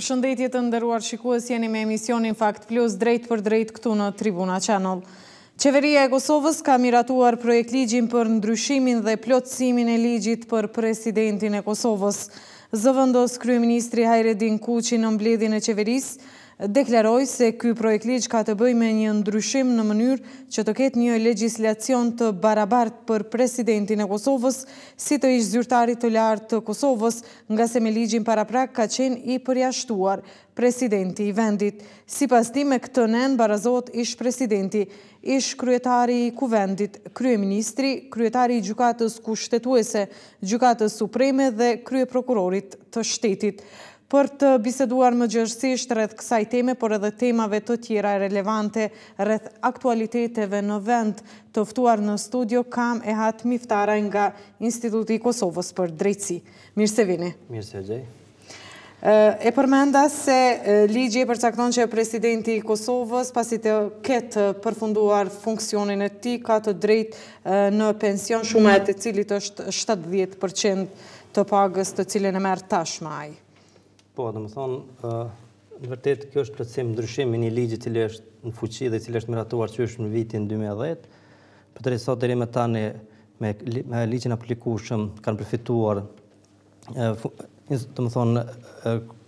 Për shëndetje të ndëruar shikues jeni me emisionin Fakt Plus drejt për drejt këtu në Tribuna Channel. Qeveria e Kosovës ka miratuar projekt ligjin për ndryshimin dhe plotësimin e ligjit për presidentin e Kosovës. Zëvëndos Kryeministri Hajredin Kuqi në mbledin e qeverisë, Deklaroj se këj projekt ligj ka të bëj me një ndryshim në mënyr që të ketë një legislacion të barabart për presidentin e Kosovës si të ishtë zyrtari të lartë të Kosovës nga se me ligjin para prak ka qenë i përjashtuar presidenti i vendit. Si pas ti me këtë nën, barazot ishtë presidenti, ishtë kryetari i kuvendit, krye ministri, kryetari i gjukatës kushtetuese, gjukatës supreme dhe krye prokurorit të shtetit për të biseduar më gjërësisht rrëth kësaj teme, por edhe temave të tjera relevante rrëth aktualiteteve në vend tëftuar në studio kam e hatë miftara nga Instituti Kosovës për drejtësi. Mirë se vini. Mirë se gjej. E përmenda se ligje përcakton që presidenti Kosovës pasit e ketë përfunduar funksionin e ti ka të drejt në pension shumë e cilit është 70% të pagës të cilin e merë tashmaj. Po, dhe më thonë, në vërtet, kjo është plëtsim në ndryshimi një ligjë që le është në fuqi dhe që le është miratuar që është në vitin 2010. Për të rejtë sot, dhe rime tani me ligjën aplikushëm, kanë përfituar, të më thonë,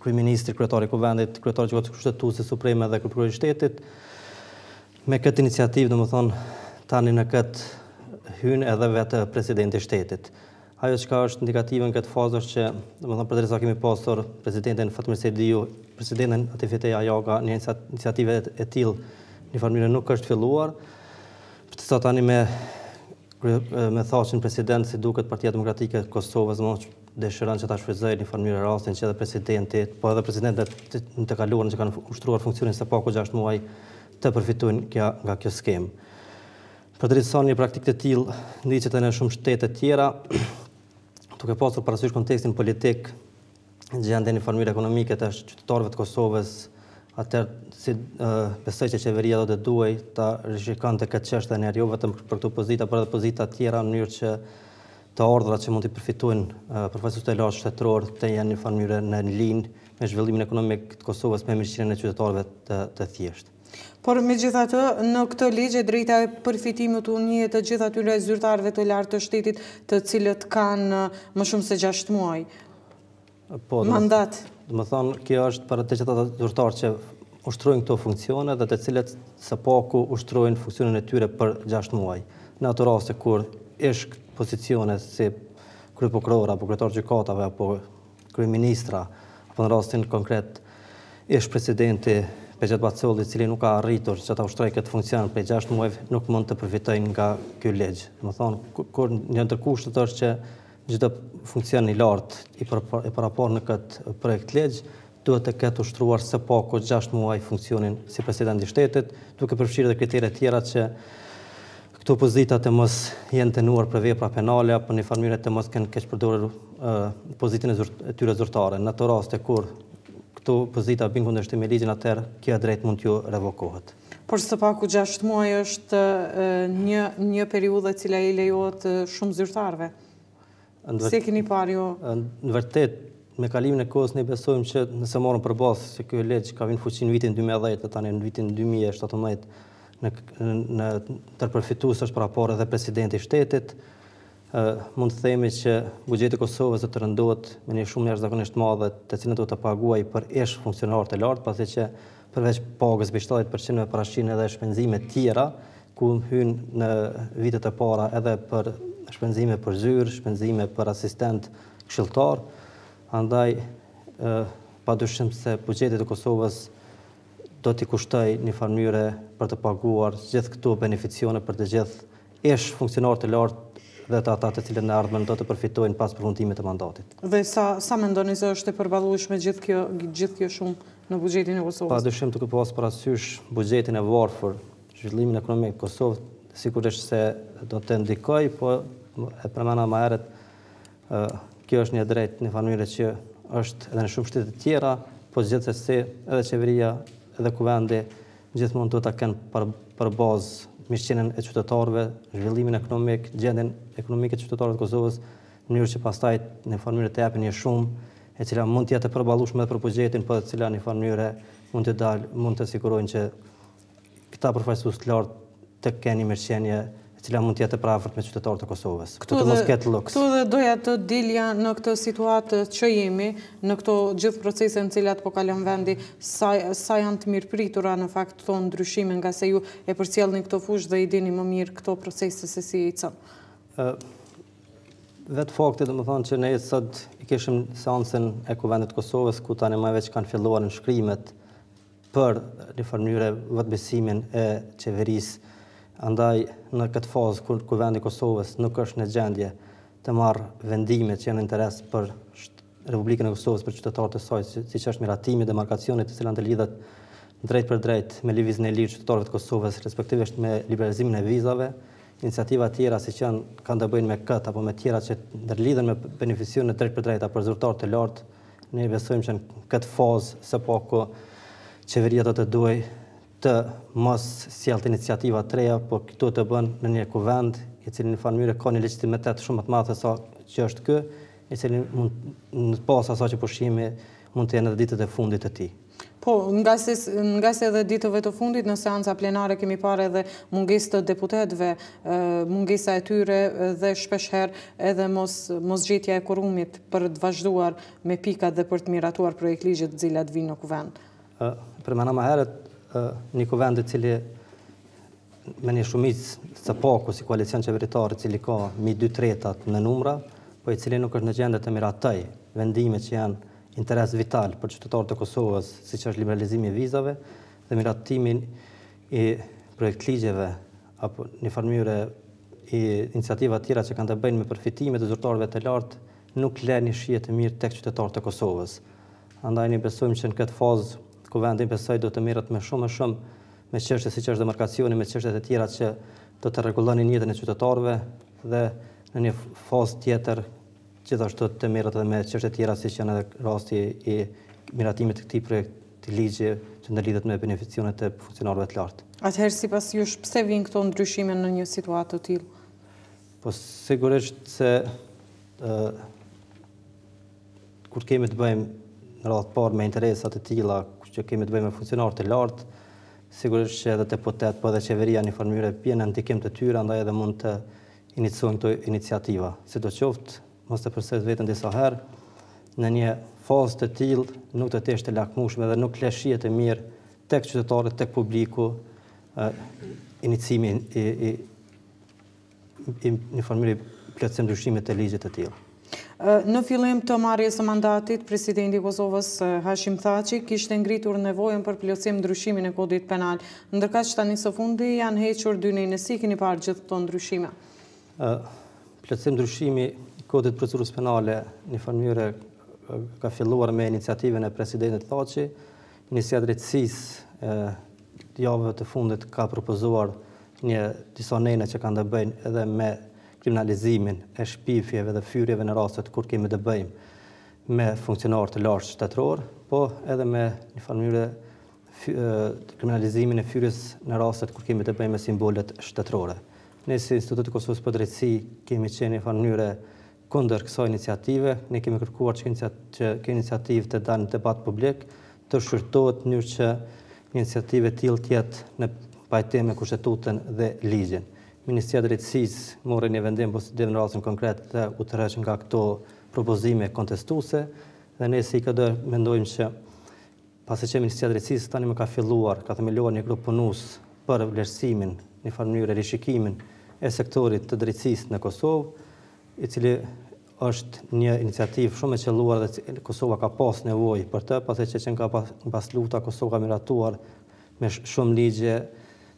kërëj ministri, kërëtari këvendit, kërëtari që gëtë kërështetu se supreme dhe kërëpërër i shtetit, me këtë iniciativë, dhe më thonë, tani në këtë hynë edhe vetë presidenti shtetit. Ajo që ka është indikative në këtë fazë është që, dhe më thëmë për të resa kemi pasur presidentin Fatmir Sejdiu, presidentin atë i fiteja një iniciative e tilë një farmire nuk është filluar, për të sotani me, me thashin president si duket Partia Demokratike Kosovës, më që që ta shfrizojë një farmire rastin që edhe presidentit, po edhe presidentet në të kaluar që kanë ushtruar funksionin se paku po 6 muaj të përfituin kja, nga kjo skemë. Për të të tilë, ndi që të në shumë shtetet tjera, Tuk e pasur parasysh kontekstin politik, gjendë e një formirë ekonomike të qytetarëve të Kosovës, atër si besoj që qeveria do të duaj të rishikën të këtë qështë dhe njerë, jo vetëm për të pozita, për të pozita tjera në njërë që të ordra që mund të i përfituin përfesur të lartë shtetëror të janë një formirë në linë me zhvillimin ekonomik të Kosovës me mirëqinën e qytetarëve të thjeshtë. Por me gjitha të, në këtë ligje, drejta e përfitimit të një të gjitha të në zyrtarve të lartë të shtetit të cilët kanë uh, më shumë se 6 muaj. Po, Mandat. Dhe më thonë, kjo është për të gjitha të zyrtarë që ushtrojnë këto funksione dhe të cilët së paku ushtrojnë funksionin e tyre për 6 muaj. Në atë e kur ishkë pozicione si krypo kërora, apo kretor gjykatave, apo kryministra, apo në rastin konkret ishë presidenti Pejet Bacoli, cili nuk ka arritur që ta ushtrej këtë funksion për 6 muajve, nuk mund të përfitojnë nga ky ligj. Do thonë, kur një ndërkusht të është që çdo funksion i lart i i parapor në kët projekt ligj duhet të ketë ushtruar së paku 6 muaj funksionin si president i shtetit, duke përfshirë edhe kritere të tjera që këto pozitat të mos jenë tenuar për vepra penale apo në formulën të mos kenë keq përdorur pozitën e zyrtare. Në të raste kur këtu pozita bin kundërshtim me ligjin atër, kja drejt mund t'ju revokohet. Por së paku 6 muaj është një një periudhë e cila i lejohet shumë zyrtarëve. Si keni parë ju? Në vërtet me kalimin e kohës ne besojmë që nëse morën për bazë se ky ligj ka vënë fuqin në vitin 2010 dhe tani në vitin 2017 në në tërpërfitues është për raport edhe presidenti i shtetit, mund të themi që i Kosovës do të rëndot me një shumë jashtëzakonisht madhe të cilën do të paguaj për eshë funksionar të lartë, pasi që përveç pagës bishtajt për qenëve për edhe shpenzime tjera, ku më hynë në vitet e para edhe për shpenzime për zyrë, shpenzime për asistent këshilltar, andaj pa dushim se buxheti i Kosovës do t'i kushtaj një farmyre për të paguar gjithë këto beneficione për të gjithë eshë funksionar të lartë dhe të ata të cilët në ardhme në do të përfitojnë pas përfundimit të mandatit. Dhe sa me ndoni se është e përbalush gjithë kjo shumë në bugjetin e Kosovës? Pa dëshim të këpohas për asysh bugjetin e varfër, zhvillimin ekonomikë Kosovë, si kur është se do të ndikoj, po e përmena ma eret, kjo është një drejt një fanuire që është edhe në shumë shtetë të tjera, po gjithë se si edhe qeveria edhe kuvendi gjithë mund të të kënë për bazë mishqenën e qytetarëve, zhvillimin ekonomik, gjendin ekonomik e qytetarëve të Kosovës, në mënyrë që pastaj në formyre të japin një shumë, e cila mund të jetë e përballueshme edhe për buxhetin, por cila në formyre mund të dalë, mund të sigurojnë që këta përfaqësues të lartë të kenë mishqenje cila mund tjetë e prafërt me qytetarë të Kosovës. Këtu të mosket lëks. Këtë dhe doja të dilja në këtë situatë që jemi, në këto gjithë procesën cilat po kalem vendi, sa janë të mirë pritura në fakt të tonë ndryshime nga se ju e përcjelni këto fush dhe i dini më mirë këto procesës se si e i cëmë. Vetë faktit dhe më thonë që ne e sët i kishim seansin e kuvendit Kosovës, ku tani ma veç kanë filluar në shkrimet për një formjure vëtëbesimin e qeverisë Andaj në këtë fazë kur kuvendi i Kosovës nuk është në gjendje të marrë vendime që janë interes për Republikën e Kosovës për qytetarët e saj, si, siç është miratimi demarkacionit, të cilën të lidhet drejt për drejt me lëvizjen e lirë qytetarëve të Kosovës, respektive me liberalizimin e vizave, iniciativa të tjera siç janë kanë të bëjnë me këtë apo me tjera që ndërlidhen me beneficion në drejt për drejta për zyrtarët të lartë, ne besojmë se në këtë fazë sepaku qeveria do të duajë të mos sjellë iniciativa të reja, por këtu të bën në një kuvend i cili në fund mëre ka një legitimitet shumë më të madh sa që është ky, i cili mund në pas asaj që pushimi mund të jenë edhe ditët e fundit të tij. Po, nga se, dhe ditëve të fundit në seansa plenare kemi pare edhe mungis të deputetve, mungesa e tyre dhe shpesher edhe mos, mos e korumit për të vazhduar me pikat dhe për të miratuar projekt ligjit të cilat vinë në kuvend. Për më maherët, një kuvend të cili me një shumicë të paku si koalicion qeveritarë cili ka mi 2 tretat në numra, po i cili nuk është në gjendet të miratëj vendime që janë interes vital për qytetarët e Kosovës, si që është liberalizimi i vizave dhe miratimin i projekt ligjeve apo një farmyre i iniciativa tjera që kanë të bëjnë me përfitimet të zyrtarëve të lartë, nuk le një shije të mirë tek qytetarët e Kosovës. Andaj ne besojmë që në këtë fazë kuvendin besoj do të mirët me shumë më shumë me çështje si është demarkacioni, me çështjet e tjera që do të rregullonin jetën e qytetarve dhe në një fazë tjetër gjithashtu të mirët edhe me qështë e tjera si që në rasti i miratimit të këti projekt të ligje që ndërlidhet me beneficionet e funcionarve të lartë. Atëherë si pas jush, pse vinë këto ndryshime në një situatë të tillë? Po sigurisht se kur kemi të bëjmë në radhë të parë me interesat e tila që kemi të bëjmë e funksionar të lartë, sigurisht që edhe të potet, po edhe qeveria një formyre e pjene në dikim të tyra, nda edhe mund të inicuim të iniciativa. Si të qoftë, mos të përsejt vetën disa herë, në një fazë të tilë nuk të teshtë të lakmushme dhe nuk leshje të mirë të këtë qytetarët, të këtë publiku, inicimi një formyre i plëtsim dushimit të ligjit të tilë. Në fillim të marjes e mandatit, presidenti Kosovës Hashim Thaci kishtë ngritur nevojën për plësim ndryshimin e kodit penal, ndërka që ta njësë fundi janë hequr dy një nësi, kini parë gjithë të ndryshime. Plësim ndryshimi kodit procurus penale një fërmjëre ka filluar me iniciativën e presidentit Thaci, njësja drejtsis javëve të fundit ka propozuar një disonene që kanë dhe bëjnë edhe me kriminalizimin e shpifjeve dhe fyrjeve në rastet kur kemi të bëjmë me funksionar të lartë shtetëror, po edhe me një farmyre kriminalizimin e fyrjes në rastet kur kemi të bëjmë me simbolet shtetërore. Ne si Institutit Kosovës për drejtësi kemi qenë një farmyre këndër kësa iniciative, ne kemi kërkuar që kënë iniciativ të danë në debat publik, të shqyrtojt një që iniciative tjilë tjetë në pajtë me kushtetutën dhe ligjenë. Ministria Drejtësis mori një vendim për së dhe në rrasën konkret dhe u të rrëshën nga këto propozime kontestuse dhe ne si i këtë dërë mendojmë që pasi që Ministria Drejtësis tani më ka filluar, ka themeluar një grupë punus për vlerësimin, një farë mënyrë rishikimin e sektorit të drejtësis në Kosovë, i cili është një iniciativë shumë e qelluar dhe Kosova ka pas nevoj për të, pasi që që nga pas, pas luta Kosova ka miratuar me shumë ligje,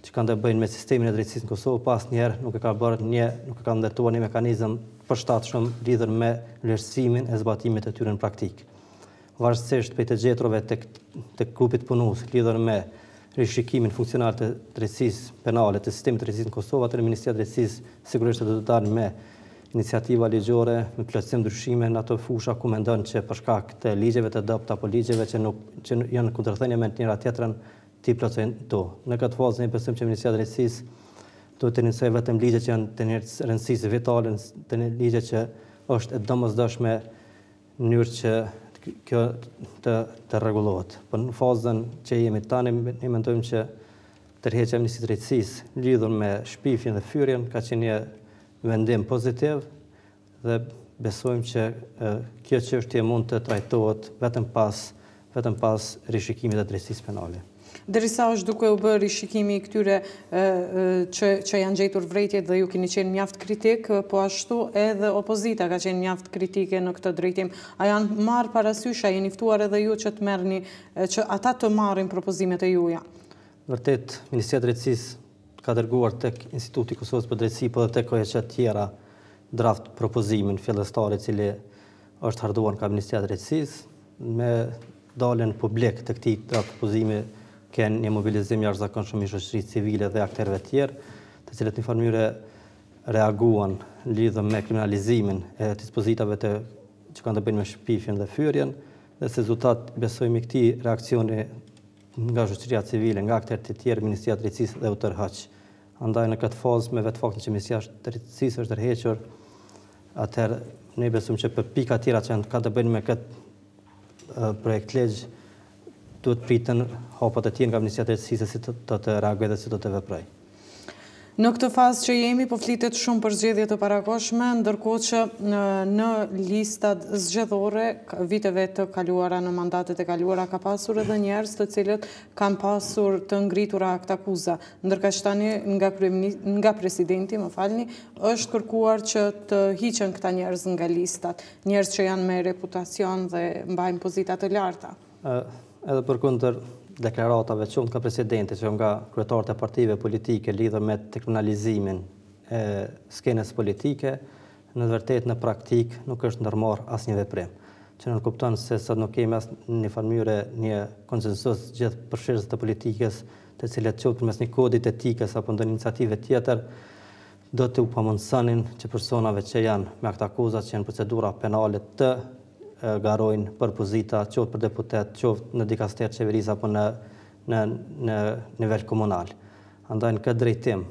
që kanë të bëjnë me sistemin e drejtësisë në Kosovë, pas njerë nuk e ka bërë një, nuk e ka ndërtuar një mekanizëm për shtatë shumë lidhër me lërësimin e zbatimit e tyre në praktikë. Varsësisht për të gjetrove të, të grupit punus lidhër me rishikimin funksional të drejtësisë penale, të sistemi të drejtësisë në Kosovë, atër e Ministria Drejtësisë sigurisht të të darë me iniciativa ligjore me plotësim ndryshime në ato fusha ku mendon që për shkak të ligjeve të dobta po ligjeve që nuk që janë kundërthënie me njëra tjetrën, ti plocen Në këtë fazë ne besojmë që Ministria Drejtësisë do të nisë vetëm ligjet që janë të rëndësishme vitale, të ligjet që është e domosdoshme në mënyrë që kjo të të rregullohet. Po në fazën që jemi tani ne mendojmë që tërheqja e Ministrisë Drejtësisë lidhur me shpifin dhe fyrjen ka qenë një vendim pozitiv dhe besojmë që e, kjo çështje mund të trajtohet vetëm pas vetëm pas rishikimit të drejtësisë penale dërisa është duke u bërë i shikimi i këtyre që janë gjetur vrejtjet dhe ju kini qenë mjaft kritik, po ashtu edhe opozita ka qenë mjaft kritike në këtë drejtim. A janë marë parasysha, jenë iftuar edhe ju që të mërni, që ata të marën propozimet e juja? Vërtet, Ministria Drecis ka dërguar tek Instituti Kosovës për Drecis, po dhe tek oje që tjera draft propozimin fjellestare cili është harduan ka Ministria Drecis, me dalen publik të këti draft propozimi, kanë një mobilizim jashtëzakonshëm i shoqërisë civile dhe aktorëve të tjerë, të cilët në një mënyrë reaguan lidhë me kriminalizimin e dispozitave të që kanë të bëjnë me shpifjen dhe fyrjen, dhe se zutat besojmë i këti reakcioni nga shoqëria civile, nga akter të tjerë, Ministria Drejtësisë dhe Utërhaq. Andaj në këtë fazë me vetë faktin që Ministria Drejtësisë është tërhequr, atëherë ne besojmë që për pika tjera që kanë të bëjnë me këtë projekt legjë, duhet pritën hopat e tjenë nga Ministria Drejtësisë si të të reagoj dhe si të të vepraj? Në këtë fazë që jemi, po flitet shumë për zgjedhjet të parakoshme, ndërko që në listat zgjedhore, viteve të kaluara në mandatet e kaluara, ka pasur edhe njerës të cilët kam pasur të ngritura akt akuza. Ndërka shtani nga presidenti, më falni, është kërkuar që të hiqen këta njerës nga listat, njerës që janë me reputacion dhe mbajnë pozitat të larta edhe për kunder deklaratave që unë ka presidenti që unë nga kretarët e partive politike lidhë me të kriminalizimin e skenes politike, në dërtet në praktik nuk është nërmar asë një veprim. Që në nënkuptonë se sot nuk kemi asë një farmyre një konsensus gjithë përshirës të politikës të cilet qëtë përmes një kodit etikës apo ndër iniciative tjetër, do të u përmonsënin që personave që janë me akta akuzat që janë procedura penalit të garojnë për pozita, qoftë për deputet, qoftë në dikaster qeveris apo në në në nivel komunal. Andaj në këtë drejtim,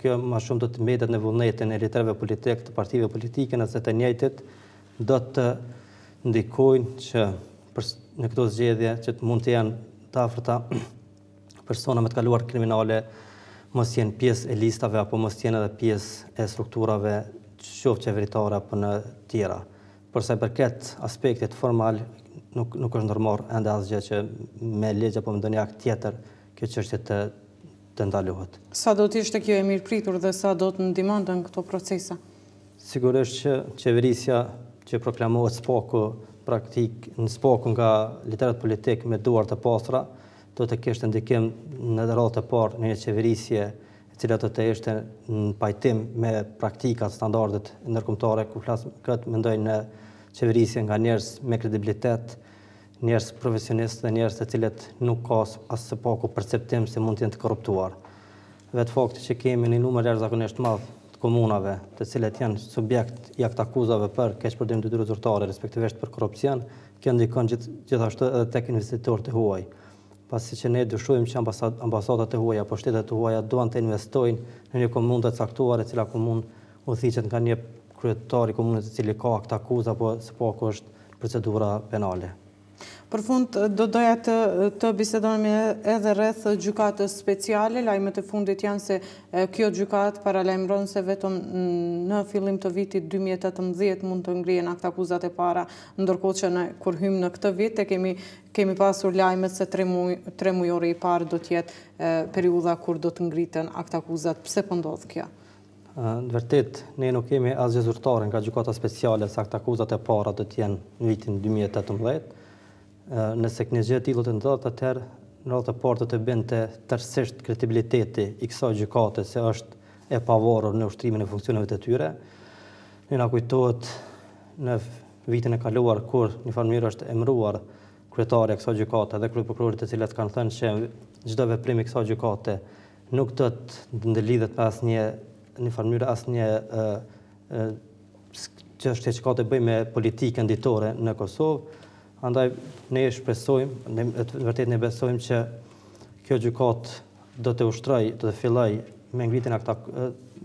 kjo ma shumë do të mbetet në vullnetin e lidhërave politike të partive politike nëse të njëjtit do të ndikojnë që për në këto zgjedhje që të mund të janë të afërta persona me të kaluar kriminale mos jenë pjesë e listave apo mos jenë edhe pjesë e strukturave qoftë qeveritare apo në tjera përsa i përket aspektit formal nuk nuk është ndërmarrë ende asgjë që me legja apo me ndonjë akt tjetër kjo çështje të të ndalohet. Sa do të ishte kjo e mirë pritur dhe sa do të në këto procesa? Sigurisht që qeverisja që proklamohet spoku praktik në spoku nga literat politik me duar të pastra do të kishte ndikim në dërrat të parë në një qeverisje e cila do të ishte në pajtim me praktikat standardet ndërkombëtare ku flas këtë mendoj në qeverisje nga njerës me kredibilitet, njerës profesionistë dhe njerës të cilet nuk ka asë se paku perceptim se mund të jenë të korruptuar. Vetë fakti që kemi një numër e rëzakonisht madhë të komunave të cilet janë subjekt i akt akuzave për keqë përdim të dyrët urtare, respektivesht për korupcijan, kënë dikën gjithashtë edhe tek investitor të huaj. Pasë që ne dëshuim që ambasatat të huaj apo shtetet të huaj duan të investojnë në një komunët të caktuar e cila komunë u thicet nga një kryetari i komunës i cili ka këtë akuzë apo sepse ku po është procedura penale. Për fund, do doja të, të bisedonemi edhe rreth gjukatës speciale, lajmet e fundit janë se kjo gjukatë lajmëron se vetëm në fillim të vitit 2018 mund të ngrijen akta kuzat e para, ndërko që në kur hymë në këtë vit, e kemi, kemi pasur lajme se tre, muj, tre mujore i parë do tjetë periuda kur do të ngriten akta kuzat. Pse pëndodhë po kja? Në vërtet, ne nuk kemi asë gjëzurtarën nga gjukata speciale sa këtë akuzat e para të tjenë në vitin 2018. Nëse kënë gjithë ilot e në dhëtë atëherë, në rrëtë të partë të të bëndë të tërsisht kretibiliteti i kësa gjukate se është e pavarur në ushtrimin e funksioneve të tyre. Në në kujtohet në vitin e kaluar, kur një farmirë është emruar kretarë e kësa gjukate dhe kërë përkërurit e cilat kanë thënë që gjdo veprimi kësa gjukate nuk të të ndëlidhet pas një një farmyre asë një që është që ka të bëjmë me politikë nditore në Kosovë, andaj ne e shpresojmë, ne, vërtet ne besojmë që kjo gjykat do të ushtraj, do të filloj me ngritjen akta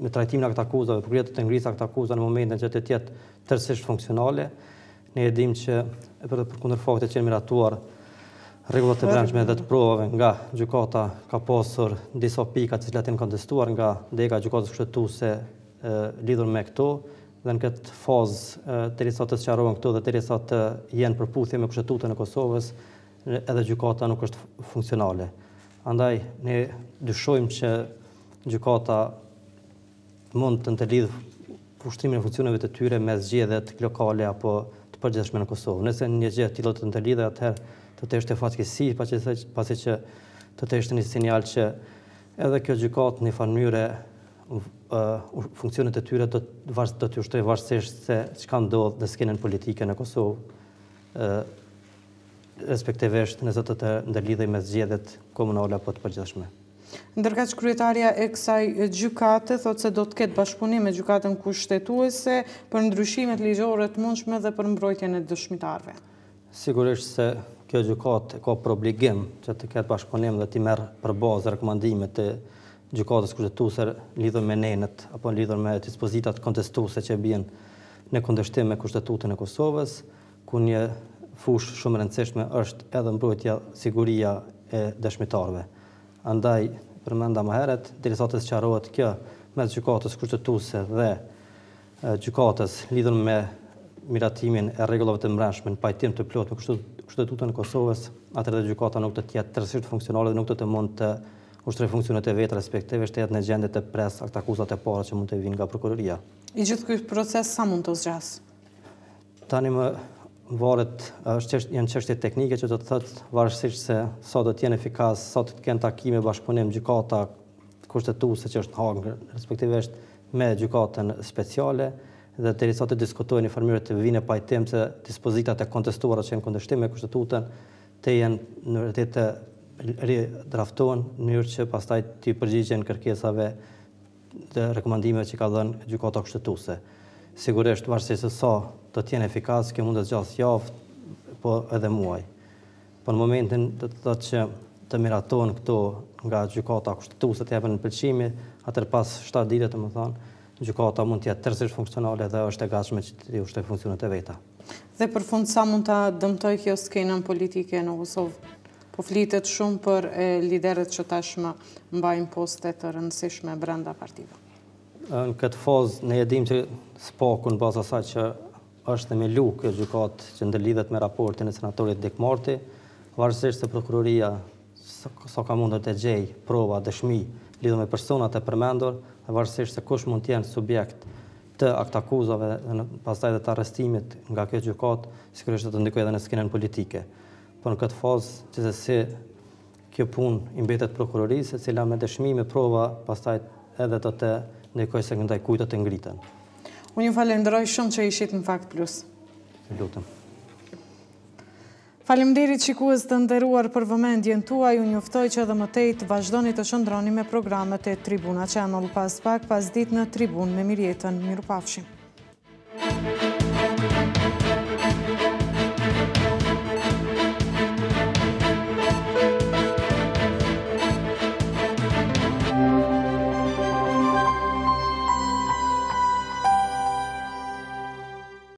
me trajtimin e akta akuzave, por gjithë të ngrisë akta akuza në momentin që të jetë tërësisht funksionale. Ne e dimë që për këndër përkundër faktet që janë miratuar Regullat të brendshme dhe të provave nga gjukata ka posur disa pika që janë kontestuar nga dega gjukatës kështu lidhur me këto dhe në këtë fazë të risat të sëqarohen këto dhe të risat të jenë përputhje me kështu në Kosovës edhe gjukata nuk është funksionale. Andaj, ne dyshojmë që gjukata mund të në të lidhë pushtrimin e funksionive të tyre me zgjedhet lokale apo të përgjeshme në Kosovë. Nëse një zgjedhet të të të të të të të të eshte fatkesi, pasi që të të ishte një sinjal që edhe kjo gjukat një farnyre funksionet e tyre do të ushtoj vazhësisht se që ka ndodhë dhe skenën politike në Kosovë, respektivisht në të të ndërlidhej me zgjedhjet komunale apo të përgjithshme. Ndërka që kryetarja e kësaj gjykate, thotë se do të ketë bashkëpunim me gjykatën kushtetuese për ndryshimet ligjore të mundshme dhe për mbrojtjen e dëshmitarve. Sigurisht se kjo e ka për obligim që të ketë bashkëpunim dhe ti merë për bazë rekomandimet të gjukatës kushtetuse lidhën me nenet apo lidhën me dispozitat kontestuse që bjen në kundështim me kushtetutën e Kosovës, ku një fush shumë rëndësishme është edhe mbrojtja siguria e dëshmitarve. Andaj, përmenda më heret, dhe sot e kjo me gjukatës kushtetuse dhe gjukatës lidhën me miratimin e rregullave të mbrëmshme në pajtim të plotë me shtetutën e Kosovës, atër dhe gjukata nuk të tjetë tërësirët funksionale dhe nuk të të mund të ushtre funksionet e vetë, respektive shtetë jetë në gjendet e pres aktakusat e para që mund të vinë nga prokuroria. I gjithë kujtë proces, sa mund të zgjas? Tani më varet, janë qështje teknike që të të thëtë varësisht se sa të tjenë efikas, sa të të kënë takime, bashkëpunim, gjukata, kushtetuese që është në hangë, respektive me gjukaten speciale, dhe deri sot të diskutojnë informirë të vinë pa item se dispozitat e kontestuara që janë kundërshtim me kushtetutën të jenë në rrethet të ridraftohen në mënyrë që pastaj të përgjigjen kërkesave të rekomandimeve që ka dhënë gjykata kushtetuese. Sigurisht varet se sa do të jenë efikas, kjo mund të zgjasë javë, po edhe muaj. Po në momentin do të thotë që të miratohen këto nga gjykata kushtetuese të në pëlqimi, atër pas 7 ditë, domethënë, gjukata mund të jetë tërzisht funksionale dhe është e gashme që të ju funksionet e veta. Dhe për fund, sa mund të dëmtoj kjo skenën politike në Kosovë? Po flitet shumë për lideret që tashme mbajnë postet të rëndësishme brenda partive. Në këtë fazë, ne edhim që spaku në baza sa që është në lukë kjo gjukatë që ndërlidhet me raportin e senatorit Dik Marti, varësirë se prokuroria sa ka mundur të gjejë prova dëshmi lidhë me personat e përmendur, varësisht se kush mund të jenë subjekt të aktakuzove dhe në pastaj dhe të arrestimit nga kjo gjykatë, sigurisht do të ndikojë edhe në skenën politike. Por në këtë fazë, që se kjo punë i mbetet prokurorisë, e cila me dëshmi me prova, pastaj edhe të të ndikojë se ndaj kujt të ngritën. Unë ju falenderoj shumë që ishit në fakt plus. Lutëm. Falemderit që të ndëruar për vëmendjen tuaj, ju njëftoj që edhe më tejtë vazhdoni të shëndroni me programet e Tribuna Channel, pas pak, pas dit në Tribun me Mirjetën, Miru Pafshim. Thank you.